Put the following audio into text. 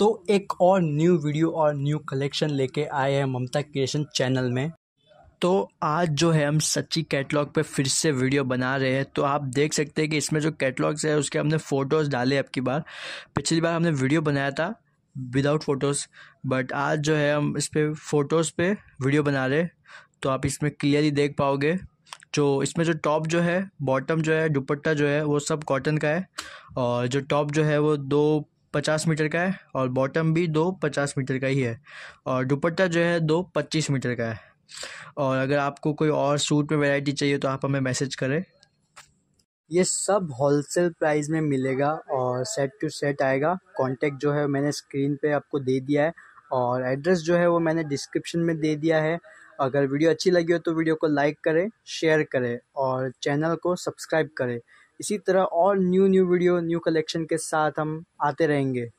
तो एक और न्यू वीडियो और न्यू कलेक्शन लेके आए हैं ममता क्रिएशन चैनल में तो आज जो है हम सच्ची कैटलॉग पे फिर से वीडियो बना रहे हैं तो आप देख सकते हैं कि इसमें जो कैटलॉग्स है उसके हमने फ़ोटोज़ डाले अब की बार पिछली बार हमने वीडियो बनाया था विदाउट फ़ोटोज़ बट आज जो है हम इस पर फ़ोटोज़ पे वीडियो बना रहे तो आप इसमें क्लियरली देख पाओगे जो इसमें जो टॉप जो है बॉटम जो है दुपट्टा जो है वो सब कॉटन का है और जो टॉप जो है वो दो पचास मीटर का है और बॉटम भी दो पचास मीटर का ही है और दुपट्टा जो है दो पच्चीस मीटर का है और अगर आपको कोई और सूट में वैरायटी चाहिए तो आप हमें मैसेज करें ये सब होलसेल प्राइस में मिलेगा और सेट टू सेट आएगा कांटेक्ट जो है मैंने स्क्रीन पे आपको दे दिया है और एड्रेस जो है वो मैंने डिस्क्रिप्शन में दे दिया है अगर वीडियो अच्छी लगी हो तो वीडियो को लाइक करें शेयर करें और चैनल को सब्सक्राइब करें इसी तरह और new new video new collection के साथ हम आते रहेंगे